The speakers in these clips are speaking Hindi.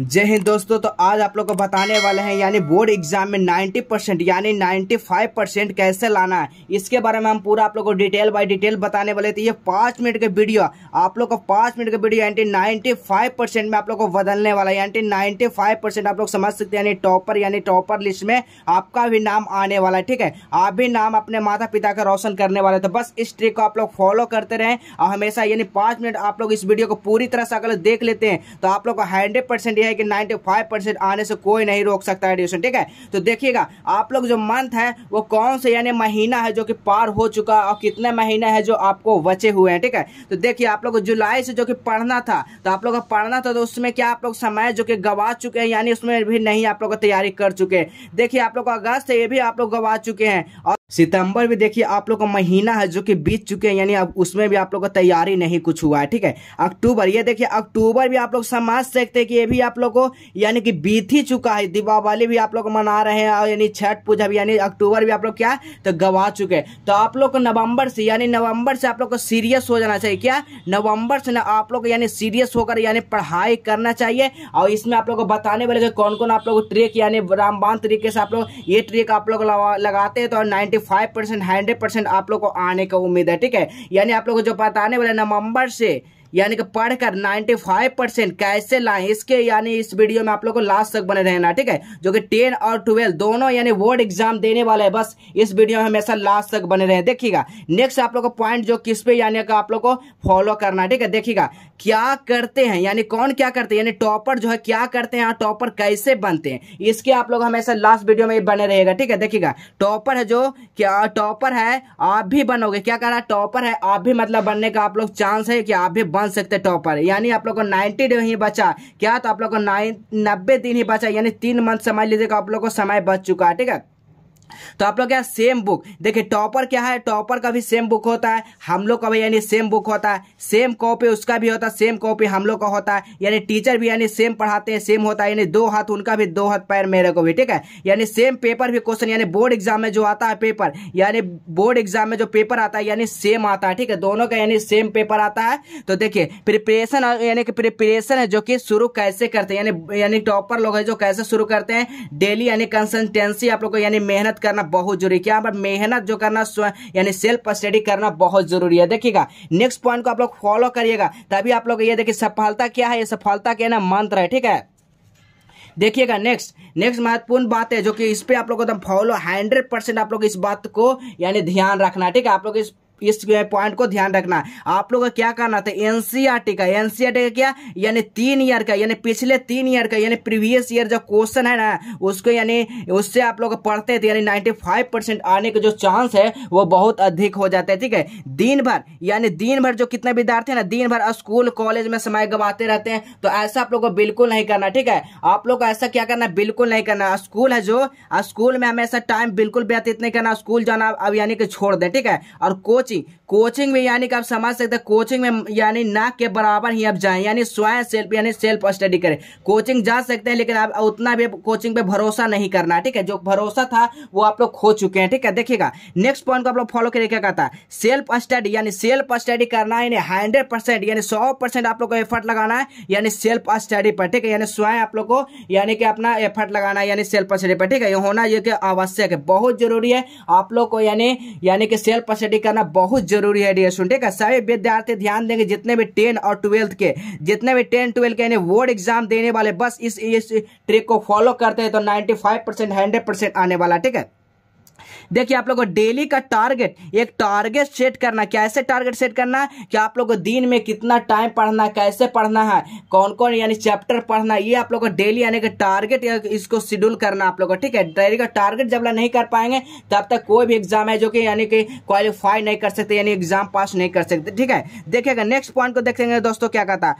जय हिंद दोस्तों तो आज आप लोग को बताने वाले हैं यानी बोर्ड एग्जाम में 90 परसेंट यानी 95 परसेंट कैसे लाना है इसके बारे में हम पूरा आप लोग को डिटेल बाय डिटेल बताने वाले थे ये पाँच मिनट के वीडियो आप लोग को पाँच मिनट का वीडियो यानी 95 परसेंट में आप लोग को बदलने वाला है यानी 95 परसेंट आप लोग समझ सकते हैं यानी टॉपर यानी टॉपर लिस्ट में आपका भी नाम आने वाला है ठीक है आप भी नाम अपने माता पिता का रोशन करने वाले तो बस इस ट्रिक को आप लोग फॉलो करते रहें और हमेशा यानी पाँच मिनट आप लोग इस वीडियो को पूरी तरह से अगर देख लेते हैं तो आप लोग को हंड्रेड परसेंट है कि 95 परसेंट आने से कोई नहीं रोक सकता है ठीक है तो देखिएगा आप लोग जो मंथ है वो कौन से यानी महीना है जो कि पार हो चुका और कितने महीने है जो आपको बचे हुए हैं ठीक है तो देखिए आप लोग जुलाई से जो कि पढ़ना था तो आप लोग का पढ़ना था तो उसमें क्या आप लोग समय जो कि गवा चुके हैं यानी उसमें भी नहीं आप लोग तैयारी कर चुके देखिए आप लोग अगस्त है ये भी आप लोग गवा चुके हैं और सितंबर भी देखिए आप लोग का महीना है जो कि बीत चुके हैं यानी अब उसमें भी आप लोग का तैयारी नहीं कुछ हुआ है ठीक है अक्टूबर ये देखिए अक्टूबर भी आप लोग समझ सकते हैं कि ये भी आप लोग को यानी कि बीत ही चुका है दीपावली भी आप लोग मना रहे हैं और यानी छठ पूजा भी यानी अक्टूबर भी आप लोग क्या तो गवा चुके हैं तो आप लोग को नवंबर से यानी नवंबर से आप लोग को सीरियस हो जाना चाहिए क्या नवंबर से ना आप लोग यानी सीरियस होकर यानी पढ़ाई करना चाहिए और इसमें आप लोग को बताने वाले कि कौन कौन आप लोग ट्रिक यानी रामबान तरीके से आप लोग ये ट्रिक आप लोग लगाते हैं तो नाइन्टी फाइव आप लोग को आने का उम्मीद है ठीक है यानी आप लोग को जो बताने वाले नवंबर से यानी कि पढ़कर 95 परसेंट कैसे लाए इसके यानी इस वीडियो में आप लोगों को लास्ट तक बने रहना ठीक है जो कि 10 और 12 दोनों यानी वर्ड एग्जाम देने वाले हैं बस इस वीडियो में हमेशा लास्ट तक बने रहे देखिएगा नेक्स्ट आप लोग को पॉइंट जो किस पे यानी कि आप लोग को फॉलो करना ठीक है देखिएगा क्या करते हैं यानी कौन क्या करते हैं यानी टॉपर जो है क्या करते हैं टॉपर कैसे बनते हैं इसके आप लोग हमेशा लास्ट वीडियो में बने रहेगा ठीक है देखिएगा टॉपर है जो क्या टॉपर है आप भी बनोगे क्या रहा है टॉपर है आप भी मतलब बनने का आप लोग चांस है कि आप भी बन सकते टॉपर यानी आप लोग को नाइन्टी डे ही बचा क्या तो आप लोग को नाइन नब्बे दिन ही बचा यानी तीन मंथ समझ लीजिएगा आप लोग को समय बच चुका है ठीक है तो आप लोग क्या सेम बुक देखिए टॉपर क्या है टॉपर का भी सेम बुक होता है हम लोग का भी यानी सेम बुक होता है सेम कॉपी उसका भी होता है सेम कॉपी हम लोग का होता है यानी टीचर भी यानी सेम पढ़ाते हैं सेम होता है यानी दो हाथ उनका भी दो हाथ पैर मेरे को भी ठीक है यानी सेम पेपर भी क्वेश्चन यानी बोर्ड एग्जाम में जो आता है पेपर यानी बोर्ड एग्जाम में जो पेपर आता है यानी सेम आता है ठीक है दोनों का यानी सेम पेपर आता है तो देखिए प्रिपरेशन यानी कि प्रिपरेशन है जो कि शुरू कैसे करते हैं यानी यानी टॉपर लोग है जो कैसे शुरू करते हैं डेली यानी कंसल्टेंसी आप लोग को यानी मेहनत मेहनत करना बहुत जरूरी क्या पर मेहनत जो करना यानी सेल्फ स्टडी करना बहुत जरूरी है देखिएगा नेक्स्ट पॉइंट को आप लोग फॉलो करिएगा तभी आप लोग ये देखिए सफलता क्या है ये सफलता क्या ना मंत्र है ठीक है देखिएगा नेक्स्ट नेक्स्ट महत्वपूर्ण बात है जो कि इस पे आप लोग एकदम फॉलो हंड्रेड परसेंट आप लोग इस बात को यानी ध्यान रखना ठीक है आप लोग इस इस पॉइंट को ध्यान रखना आप लोग क्या करना था टी e का टी e का क्या यानी तीन ईयर का यानी पिछले तीन ईयर का यानी प्रीवियस ईयर जो क्वेश्चन है ना उसको यानी उससे आप लोग पढ़ते थे यानी नाइन्टी फाइव परसेंट आने का जो चांस है वो बहुत अधिक हो जाता है ठीक है दिन भर यानी दिन भर जो कितने विद्यार्थी है ना दिन भर स्कूल कॉलेज में समय गवाते रहते हैं तो ऐसा आप लोग को बिल्कुल नहीं करना ठीक है आप लोग को ऐसा क्या करना बिल्कुल नहीं करना स्कूल है जो स्कूल में हमेशा टाइम बिल्कुल व्यतीत नहीं करना स्कूल जाना अब यानी कि छोड़ दे ठीक है और कोच 进。कोचिंग में यानी कि आप समझ सकते हैं कोचिंग में यानी ना के बराबर ही आप जाएं यानी स्वयं सेल्फ यानी सेल्फ स्टडी करें कोचिंग जा सकते हैं लेकिन आप उतना भी कोचिंग पे भरोसा नहीं करना ठीक है जो भरोसा था वो आप लोग खो चुके हैं ठीक है देखिएगा नेक्स्ट पॉइंट को आप लोग फॉलो करिए क्या कहता है सेल्फ स्टडी यानी सेल्फ स्टडी करना यानी हंड्रेड परसेंट यानी सौ परसेंट आप लोग को एफर्ट लगाना है यानी सेल्फ स्टडी पर ठीक है यानी स्वयं आप लोग को यानी कि अपना एफर्ट लगाना है यानी सेल्फ स्टडी पर ठीक है ये होना ये आवश्यक है बहुत जरूरी है आप लोग को यानी यानी कि सेल्फ स्टडी करना बहुत जरूरी है डियर स्टूडेंट ठीक है सभी विद्यार्थी ध्यान देंगे जितने भी टेन और ट्वेल्थ के जितने भी टेन ट्वेल्थ के यानी बोर्ड एग्जाम देने वाले बस इस, इस ट्रिक को फॉलो करते हैं तो ninety five percent hundred percent आने वाला ठीक है देखिए आप लोगों को डेली का टारगेट एक टारगेट सेट करना कैसे टारगेट सेट करना कि आप लोगों को दिन में कितना टाइम पढ़ना कैसे पढ़ना है कौन कौन यानी चैप्टर पढ़ना ये आप लोगों को डेली यानी कि टारगेट इसको शेड्यूल करना आप लोगों को ठीक है डेली का टारगेट जब नहीं कर पाएंगे तब तक कोई भी एग्जाम है जो कि यानी कि क्वालिफाई नहीं कर सकते यानी एग्जाम पास नहीं कर सकते ठीक है देखिएगा नेक्स्ट पॉइंट को देखेंगे दोस्तों क्या कहता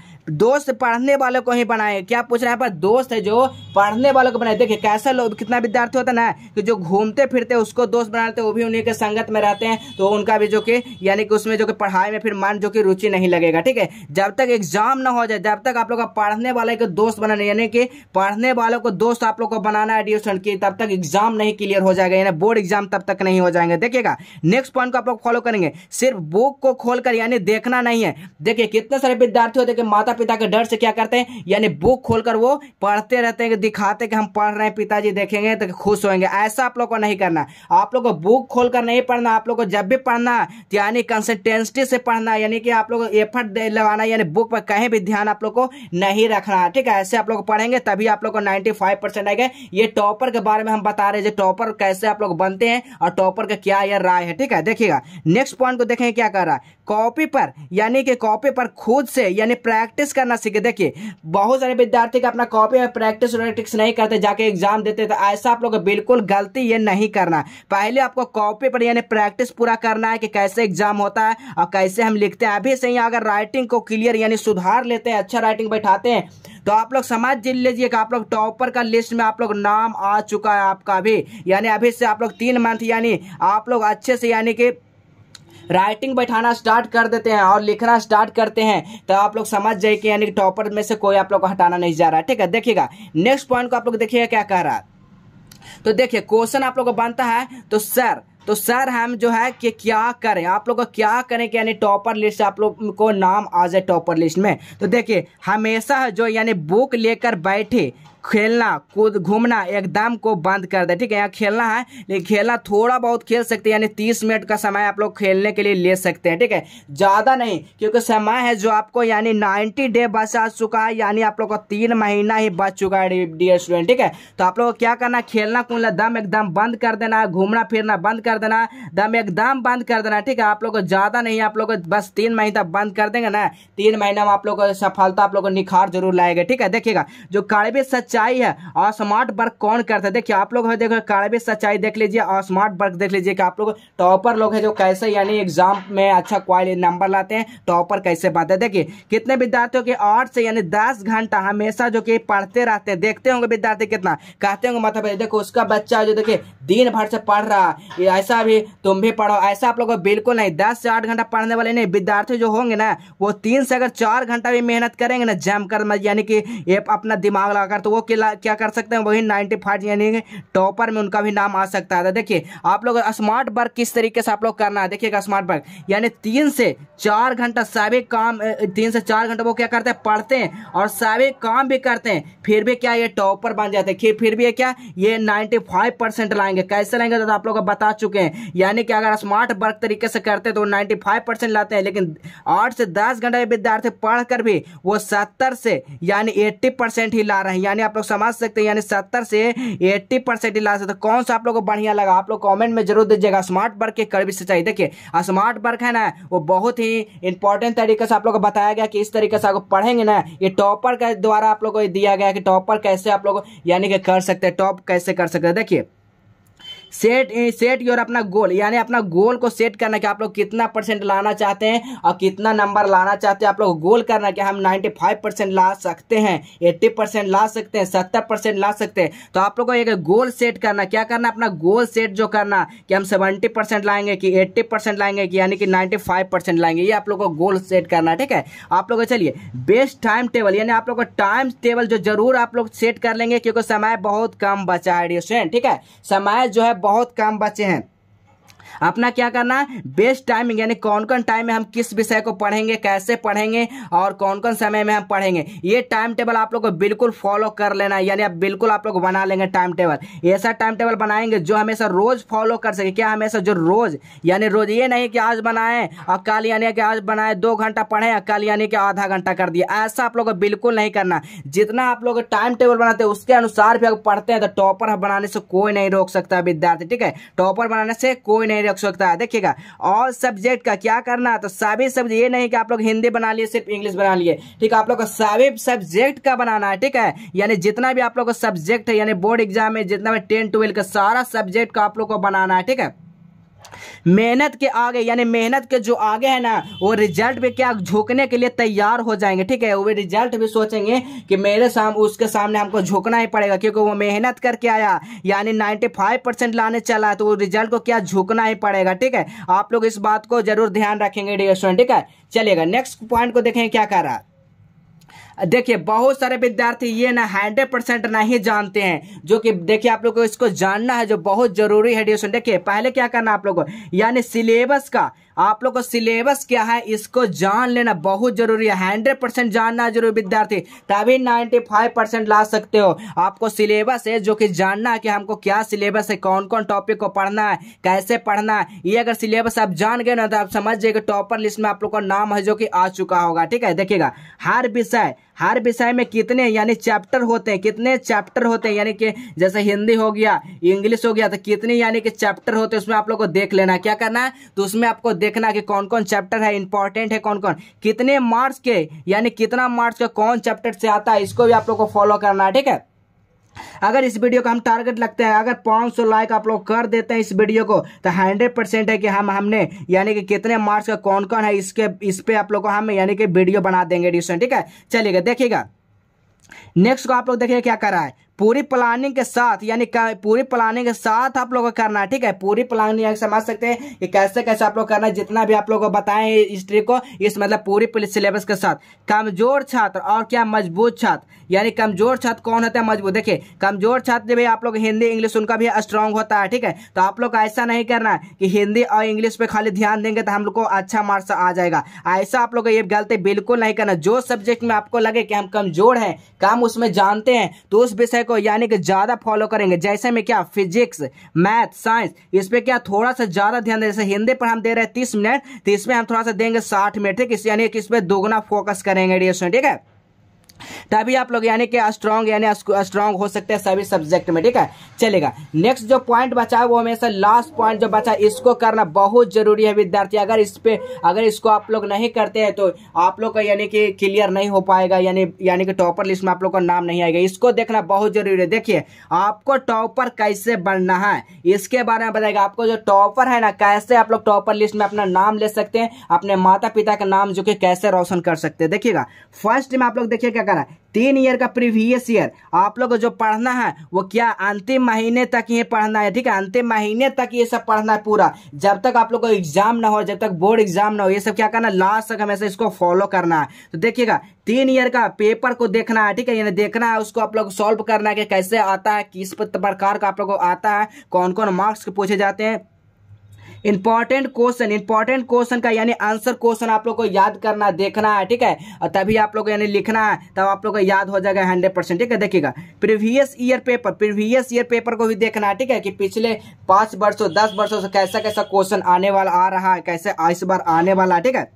दोस्त पढ़ने वालों को ही बनाए क्या पूछ रहे हैं पर दोस्त है जो पढ़ने वालों को बनाए देखिए कैसा लोग कितना विद्यार्थी होता ना कि जो घूमते फिरते उसको दोस्त बना लेते हैं वो भी उन्हीं के संगत में रहते हैं तो उनका भी जो कि यानी कि उसमें जो कि पढ़ाई में फिर मन जो कि रुचि नहीं लगेगा ठीक है जब तक एग्जाम ना हो जाए जब तक आप लोग का पढ़ने वाले को दोस्त बनाने यानी कि पढ़ने वालों को दोस्त आप लोग को बनाना है ड्यूशन की तब तक एग्जाम नहीं क्लियर हो जाएगा यानी बोर्ड एग्जाम तब तक नहीं हो जाएंगे देखिएगा नेक्स्ट पॉइंट को आप लोग फॉलो करेंगे सिर्फ बुक को खोलकर यानी देखना नहीं है देखिए कितने सारे विद्यार्थी होते माता पिता के डर से क्या करते हैं यानी बुक खोलकर वो पढ़ते रहते हैं दिखाते कि हम पढ़ रहे हैं पिताजी देखेंगे तो खुश होंगे ऐसा आप लोग को नहीं करना आप लोग को बुक खोल कर नहीं पढ़ना आप लोग को जब भी पढ़ना यानी कंसिस्टेंसी से पढ़ना यानी कि आप लोग एफर्ट लगाना यानी बुक पर कहीं भी ध्यान आप लोग को नहीं रखना ठीक है ऐसे आप लोग पढ़ेंगे तभी आप लोग को नाइन्टी फाइव परसेंट आएगा ये टॉपर के बारे में हम बता रहे टॉपर कैसे आप लोग बनते हैं और टॉपर का क्या यह राय है ठीक है देखिएगा नेक्स्ट पॉइंट को देखें क्या कर रहा है कॉपी पर यानी कि कॉपी पर खुद से यानी प्रैक्टिस करना सीखे देखिए बहुत सारे विद्यार्थी का अपना कॉपी में प्रैक्टिस प्रैक्टिस नहीं करते जाके एग्जाम देते तो ऐसा आप लोग बिल्कुल गलती ये नहीं करना पहले आपको कॉपी पर यानी प्रैक्टिस पूरा करना है कि कैसे एग्जाम होता है और कैसे हम लिखते हैं अभी से ही अगर राइटिंग को क्लियर यानी सुधार लेते हैं अच्छा राइटिंग बैठाते हैं तो आप लोग समझ लीजिए कि आप लोग टॉपर का लिस्ट में आप लोग नाम आ चुका है आपका अभी यानी अभी से आप लोग तीन मंथ यानी आप लोग अच्छे से यानी कि राइटिंग बैठाना स्टार्ट कर देते हैं और लिखना स्टार्ट करते हैं तो आप लोग समझ जाइए कि यानी टॉपर में से कोई आप लोग को हटाना नहीं जा रहा है ठीक है देखिएगा नेक्स्ट पॉइंट को आप लोग देखिएगा क्या कह रहा है तो देखिए क्वेश्चन आप लोग को बनता है तो सर तो सर हम जो है कि क्या करें आप लोग क्या करें कि यानी टॉपर लिस्ट आप लोग को नाम आ जाए टॉपर लिस्ट में तो देखिए हमेशा जो यानी बुक लेकर बैठे खेलना कूद घूमना एकदम को बंद कर दे ठीक है यहाँ खेलना है लेकिन खेलना थोड़ा बहुत खेल सकते हैं यानी तीस मिनट का समय आप लोग खेलने के लिए ले सकते हैं ठीक है ज़्यादा नहीं क्योंकि समय है जो आपको यानी नाइन्टी डे आ चुका है यानी आप लोग को तीन महीना ही बच चुका है डी स्टूडेंट ठीक है तो आप लोग को क्या करना खेलना कूदना दम एकदम बंद कर देना घूमना फिरना बंद कर देना दम एकदम बंद कर देना ठीक है आप लोग को ज़्यादा नहीं आप लोग बस तीन महीना बंद कर देंगे ना तीन महीना में आप लोग को सफलता आप लोग को निखार जरूर लाएगा ठीक है देखिएगा जो कड़वे सच सच्चाई है और स्मार्ट वर्क कौन करता है देखिए आप लोग है देखो कारवे सच्चाई देख लीजिए और स्मार्ट वर्क देख लीजिए कि आप लोग टॉपर लोग है जो कैसे यानी एग्जाम में अच्छा क्वालिटी नंबर लाते हैं टॉपर कैसे बनते हैं देखिए कितने विद्यार्थियों के आठ से यानी दस घंटा हमेशा जो कि पढ़ते रहते हैं देखते होंगे विद्यार्थी कितना कहते होंगे मतलब देखो उसका बच्चा जो देखिए दिन भर से पढ़ रहा है ऐसा भी तुम भी पढ़ो ऐसा आप लोग बिल्कुल नहीं दस से आठ घंटा पढ़ने वाले नहीं विद्यार्थी जो होंगे ना वो तीन से अगर चार घंटा भी मेहनत करेंगे ना जम कर यानी कि अपना दिमाग लगाकर तो वो वो क्या कर सकते हैं वही नाइन्टी फाइव यानी टॉपर में उनका भी नाम आ सकता है तो देखिए आप लोग स्मार्ट वर्क किस तरीके से आप लोग करना है देखिएगा स्मार्ट वर्क यानी तीन से चार घंटा सभी काम तीन से चार घंटा वो क्या करते हैं पढ़ते हैं और सभी काम भी करते हैं फिर भी क्या ये टॉपर बन जाते हैं फिर भी ये क्या ये नाइन्टी फाइव परसेंट लाएंगे कैसे लाएंगे तो आप लोग बता चुके हैं यानी कि अगर स्मार्ट वर्क तरीके से करते तो नाइन्टी फाइव परसेंट लाते हैं लेकिन आठ से दस घंटा विद्यार्थी पढ़कर भी वो सत्तर से यानी एट्टी परसेंट ही ला रहे हैं यानी आप लोग समझ सकते हैं यानी सत्तर से एट्टी परसेंट ला सकते तो कौन सा आप लोग को बढ़िया लगा आप लोग कॉमेंट में जरूर दीजिएगा स्मार्ट वर्क के कर्व सिंचाई देखिए स्मार्ट वर्क है ना वो बहुत ही इंपॉर्टेंट तरीके से आप लोग को बताया गया कि इस तरीके से आपको पढ़ेंगे ना ये टॉपर के द्वारा आप लोग को दिया गया कि टॉपर कैसे आप लोग यानी कि कर सकते हैं टॉप कैसे कर सकते हैं देखिए सेट सेट योर अपना गोल यानी अपना गोल को सेट करना कि आप लोग कितना परसेंट लाना चाहते हैं और कितना नंबर लाना चाहते हैं आप लोग गोल करना कि हम 95 परसेंट ला सकते हैं 80 परसेंट ला सकते हैं 70 परसेंट ला सकते हैं तो आप लोगों को एक गोल सेट करना क्या करना अपना गोल सेट जो करना कि हम 70 परसेंट लाएंगे कि 80 परसेंट लाएंगे कि यानी कि 95 परसेंट लाएंगे ये आप लोग को गोल सेट करना ठीक है आप लोग चलिए बेस्ट टाइम टेबल यानी आप लोग को टाइम टेबल जो जरूर आप लोग सेट कर लेंगे क्योंकि समय बहुत कम बचा है ठीक है समय जो है बहुत काम बचे हैं अपना क्या करना है बेस्ट टाइमिंग यानी कौन कौन टाइम में हम किस विषय को पढ़ेंगे कैसे पढ़ेंगे और कौन कौन समय में हम पढ़ेंगे ये टाइम टेबल आप लोग को बिल्कुल फॉलो कर लेना यानी आप बिल्कुल आप लोग बना लेंगे टाइम टेबल ऐसा टाइम टेबल बनाएंगे जो हमेशा रोज फॉलो कर सके क्या हमेशा जो रोज यानी रोज ये नहीं कि आज बनाए और कल यानी कि आज बनाए दो घंटा पढ़े और कल यानी कि आधा घंटा कर दिया ऐसा आप लोग को बिल्कुल नहीं करना जितना आप लोग टाइम टेबल बनाते हैं उसके अनुसार भी अगर पढ़ते हैं तो टॉपर बनाने से कोई नहीं रोक सकता विद्यार्थी ठीक है टॉपर बनाने से कोई नहीं नहीं रख सकता देखिएगा ऑल सब्जेक्ट का क्या करना तो सभी सब्जेक्ट ये नहीं कि आप लोग हिंदी बना लिए सिर्फ इंग्लिश बना लिए ठीक है आप लोग को सभी सब्जेक्ट का बनाना है ठीक है यानी जितना भी आप लोग का सब्जेक्ट है यानी बोर्ड एग्जाम में जितना भी टेन ट्वेल्व का सारा सब्जेक्ट का आप लोग को बनाना है ठीक है मेहनत के आगे यानी मेहनत के जो आगे है ना वो रिजल्ट भी क्या झुकने के लिए तैयार हो जाएंगे ठीक है वो रिजल्ट भी सोचेंगे कि मेरे साम उसके सामने हमको झुकना ही पड़ेगा क्योंकि वो मेहनत करके आया यानी 95 परसेंट लाने चला तो वो रिजल्ट को क्या झुकना ही पड़ेगा ठीक है आप लोग इस बात को जरूर ध्यान रखेंगे डी ठीक है चलेगा नेक्स्ट पॉइंट को देखें क्या कह रहा है देखिए बहुत सारे विद्यार्थी ये ना हंड्रेड परसेंट नहीं जानते हैं जो कि देखिए आप लोग को इसको जानना है जो बहुत जरूरी है डिस्टूडेंट देखिए पहले क्या करना आप लोग को यानी सिलेबस का आप लोग को सिलेबस क्या है इसको जान लेना बहुत जरूरी है हंड्रेड परसेंट जानना जरूरी विद्यार्थी तभी नाइन्टी फाइव परसेंट ला सकते हो आपको सिलेबस है जो कि जानना है कि हमको क्या सिलेबस है कौन कौन टॉपिक को पढ़ना है कैसे पढ़ना है ये अगर सिलेबस आप जान गए ना तो आप समझ जाइए टॉपर लिस्ट में आप लोग का नाम है जो कि आ चुका होगा ठीक है देखिएगा हर विषय हर विषय में कितने यानी चैप्टर होते हैं कितने चैप्टर होते हैं यानी कि जैसे हिंदी हो गया इंग्लिश हो गया तो कितने यानी कि चैप्टर होते हैं उसमें आप लोग को देख लेना क्या करना है तो उसमें आपको देखना कि कौन कौन चैप्टर है इंपॉर्टेंट है कौन कौन कितने मार्क्स के यानी कितना मार्क्स का कौन चैप्टर से आता है इसको भी आप लोग को फॉलो करना है ठीक है अगर इस वीडियो का हम टारगेट लगते हैं अगर 500 लाइक आप लोग कर देते हैं इस वीडियो को तो हंड्रेड है कि हम हमने यानी कि कितने मार्क्स का कौन कौन है इसके इस पर आप लोग को हम यानी कि वीडियो बना देंगे एडिशन ठीक है चलिएगा देखिएगा नेक्स्ट को आप लोग देखिए क्या करा है पूरी प्लानिंग के साथ यानी पूरी प्लानिंग के साथ आप लोगों को करना है ठीक है पूरी प्लानिंग समझ सकते हैं कि कैसे कैसे आप लोग करना है जितना भी आप लोग को बताएं इस ट्रिक को इस मतलब पूरी सिलेबस के साथ कमजोर छात्र और क्या मजबूत छात्र यानी कमजोर छात्र कौन होता है मजबूत देखिए कमजोर छात्र भी आप लोग हिंदी इंग्लिश उनका भी स्ट्रांग होता है ठीक है तो आप लोग ऐसा नहीं करना है कि हिंदी और इंग्लिश पे खाली ध्यान देंगे तो हम लोग को अच्छा मार्क्स आ जाएगा ऐसा आप लोग ये गलती बिल्कुल नहीं करना जो सब्जेक्ट में आपको लगे कि हम कमजोर है काम उसमें जानते हैं तो उस विषय को यानी कि ज़्यादा फॉलो करेंगे जैसे में क्या फिजिक्स मैथ साइंस इस पर क्या थोड़ा सा ज़्यादा ध्यान जैसे हिंदी पर हम दे रहे हैं तीस मिनट तो इसमें हम थोड़ा सा देंगे साठ मिनट ठीक यानी कि इस पर दोगुना फोकस करेंगे ठीक है तभी आप लोग यानी कि स्ट्रांग यानी स्ट्रांग हो सकते हैं सभी सब्जेक्ट में ठीक है चलेगा नेक्स्ट जो पॉइंट बचा है वो हमेशा लास्ट पॉइंट जो बचा है इसको करना बहुत जरूरी है विद्यार्थी अगर इस पे अगर इसको आप लोग नहीं करते हैं तो आप लोग का यानी कि क्लियर नहीं हो पाएगा यानी यानी कि टॉपर लिस्ट में आप लोग का नाम नहीं आएगा इसको देखना बहुत जरूरी है देखिए आपको टॉपर कैसे बनना है इसके बारे में बताएगा आपको जो टॉपर है ना कैसे आप लोग टॉपर लिस्ट में अपना नाम ले सकते हैं अपने माता पिता का नाम जो कि कैसे रोशन कर सकते हैं देखिएगा फर्स्ट में आप लोग देखिए क्या करा तीन ईयर का प्रीवियस ईयर आप लोग को जो पढ़ना है वो क्या अंतिम महीने तक ये पढ़ना है ठीक है अंतिम महीने तक ये सब पढ़ना है पूरा जब तक आप लोग को एग्जाम ना हो जब तक बोर्ड एग्जाम ना हो ये सब क्या करना लास्ट तक हमेशा इसको फॉलो करना है तो देखिएगा तीन ईयर का पेपर को देखना है ठीक है यानी देखना है उसको आप लोग सॉल्व करना है कि कैसे आता है किस प्रकार का आप लोग को आता है कौन कौन मार्क्स पूछे जाते हैं इंपॉर्टेंट क्वेश्चन इंपॉर्टेंट क्वेश्चन का यानी आंसर क्वेश्चन आप लोग को याद करना देखना है ठीक है और तभी आप लोग यानी लिखना है तब आप लोग को याद हो जाएगा हंड्रेड परसेंट ठीक है देखिएगा previous year paper previous year paper को भी देखना है ठीक है कि पिछले पांच वर्षों दस वर्षों से कैसा कैसा क्वेश्चन आने वाला आ रहा है कैसे इस बार आने वाला ठीक है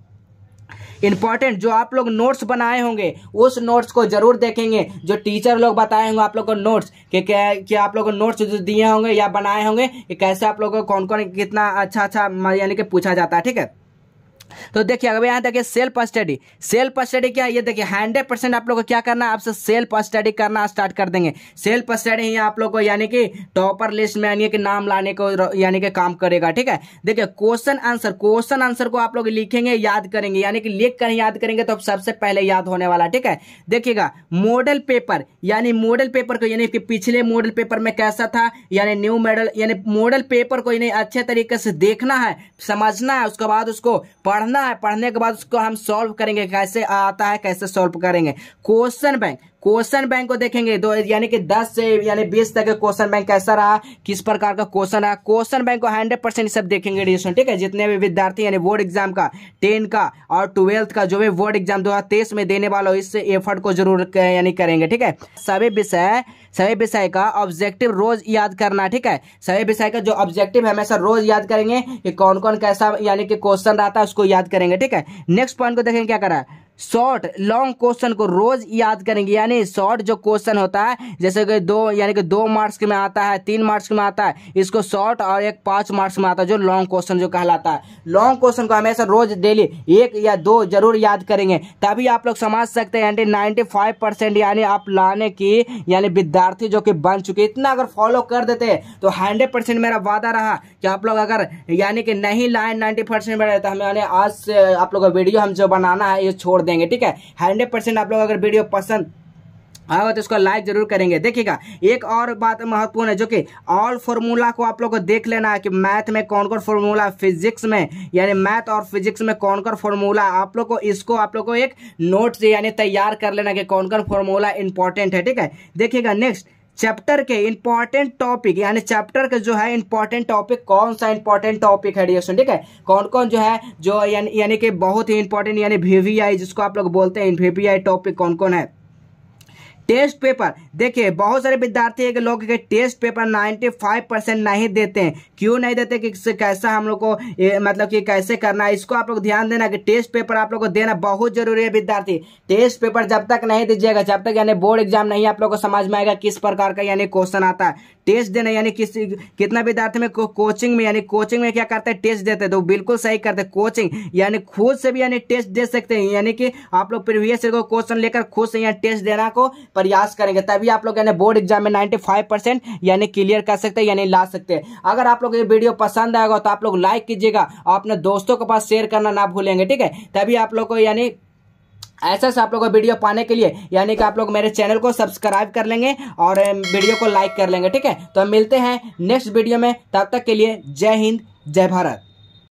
इंपॉर्टेंट जो आप लोग नोट्स बनाए होंगे उस नोट्स को जरूर देखेंगे जो टीचर लोग बताए होंगे आप लोग को नोट्स कि क्या आप लोग को नोट्स जो दिए होंगे या बनाए होंगे कि कैसे आप लोग को कौन कौन कितना अच्छा अच्छा यानी कि पूछा जाता है ठीक है तो देखिए अगर यहाँ देखिए सेल्फ स्टडी सेल्फ स्टडी क्या ये देखिए हंड्रेड परसेंट आप लोग को क्या करना है आपसे सेल्फ स्टडी करना स्टार्ट कर देंगे सेल्फ स्टडी ही आप लोग को यानी कि टॉपर लिस्ट में यानी कि नाम लाने को यानी कि काम करेगा ठीक है देखिए क्वेश्चन आंसर क्वेश्चन आंसर को आप लोग लिखेंगे याद करेंगे यानी कि लिख कर याद करेंगे तो सबसे पहले याद होने वाला ठीक है देखिएगा मॉडल पेपर यानी मॉडल पेपर को यानी कि पिछले मॉडल पेपर में कैसा था यानी न्यू मॉडल यानी मॉडल पेपर को यानी अच्छे तरीके से देखना है समझना है उसके बाद उसको पढ़ पढ़ना है पढ़ने के बाद उसको हम सॉल्व करेंगे कैसे आता है कैसे सॉल्व करेंगे क्वेश्चन बैंक क्वेश्चन बैंक को देखेंगे दो यानी कि 10 से यानी 20 तक क्वेश्चन बैंक कैसा रहा किस प्रकार का क्वेश्चन रहा क्वेश्चन बैंक को 100 परसेंट सब देखेंगे डिस्टूडेंट ठीक है जितने भी विद्यार्थी यानी बोर्ड एग्जाम का टेन का और ट्वेल्थ का जो भी बोर्ड एग्जाम दो में देने वाला हो इस एफर्ट को जरूर यानी करेंगे ठीक है सभी विषय सभी विषय का ऑब्जेक्टिव रोज याद करना ठीक है सभी विषय का जो ऑब्जेक्टिव हमेशा रोज याद करेंगे कि कौन कौन कैसा यानी कि क्वेश्चन रहता है उसको याद करेंगे ठीक है नेक्स्ट पॉइंट को देखेंगे क्या करा है शॉर्ट लॉन्ग क्वेश्चन को रोज याद करेंगे यानी शॉर्ट जो क्वेश्चन होता है जैसे कि दो यानी कि दो मार्क्स में आता है तीन मार्क्स में आता है इसको शॉर्ट और एक पांच मार्क्स में आता है जो लॉन्ग क्वेश्चन जो कहलाता है लॉन्ग क्वेश्चन को हमेशा रोज डेली एक या दो जरूर याद करेंगे तभी आप लोग समझ सकते हैं यानी नाइन्टी फाइव परसेंट यानी आप लाने की यानी विद्यार्थी जो कि बन चुके इतना अगर फॉलो कर देते तो हंड्रेड परसेंट मेरा वादा रहा कि आप लोग अगर यानी कि नहीं लाए नाइन्टी परसेंट मेरा तो हमें आज आप लोग का वीडियो हम जो बनाना है ये छोड़ छोड़ देंगे ठीक है हंड्रेड परसेंट आप लोग अगर वीडियो पसंद आएगा तो इसको लाइक जरूर करेंगे देखिएगा एक और बात महत्वपूर्ण है जो कि ऑल फॉर्मूला को आप लोगों को देख लेना है कि मैथ में कौन कौन फॉर्मूला फिजिक्स में यानी मैथ और फिजिक्स में कौन कौन फॉर्मूला आप लोगों को इसको आप लोगों को एक नोट से यानी तैयार कर लेना कि कौन कौन फॉर्मूला इंपॉर्टेंट है ठीक है देखिएगा नेक्स्ट चैप्टर के इंपॉर्टेंट टॉपिक यानी चैप्टर का जो है इंपॉर्टेंट टॉपिक कौन सा इंपॉर्टेंट टॉपिक है डियर ठीक है कौन कौन जो है जो यानी यानी कि बहुत ही इंपॉर्टेंट यानी वीवीआई जिसको आप लोग बोलते हैं वीवीआई टॉपिक कौन कौन है टेस्ट पेपर देखिए बहुत सारे विद्यार्थी है कि लोग के टेस्ट पेपर 95 परसेंट नहीं देते हैं क्यों नहीं देते कि कैसा हम लोग को ए, मतलब कि कैसे करना है इसको आप लोग ध्यान देना कि टेस्ट पेपर आप लोग को देना बहुत जरूरी है विद्यार्थी टेस्ट पेपर जब तक नहीं दीजिएगा जब तक यानी बोर्ड एग्जाम नहीं आप लोग को समझ में आएगा किस प्रकार का यानी क्वेश्चन आता है टेस्ट देना यानी किस कितना विद्यार्थी में कोचिंग में यानी कोचिंग में क्या करते हैं टेस्ट देते हैं तो बिल्कुल सही करते कोचिंग यानी खुद से भी यानी टेस्ट दे सकते हैं यानी कि आप लोग प्रीवियस ईयर को क्वेश्चन लेकर खुद से यहाँ टेस्ट देना को प्रयास करेंगे तभी आप लोग यानी बोर्ड एग्जाम में नाइन्टी फाइव परसेंट यानी क्लियर कर सकते हैं यानी ला सकते हैं अगर आप लोग ये वीडियो पसंद आएगा तो आप लोग लाइक कीजिएगा और अपने दोस्तों के पास शेयर करना ना भूलेंगे ठीक है तभी आप लोग को यानी ऐसे से आप लोग को वीडियो पाने के लिए यानी कि आप लोग मेरे चैनल को सब्सक्राइब कर लेंगे और वीडियो को लाइक कर लेंगे ठीक है तो मिलते हैं नेक्स्ट वीडियो में तब तक के लिए जय हिंद जय भारत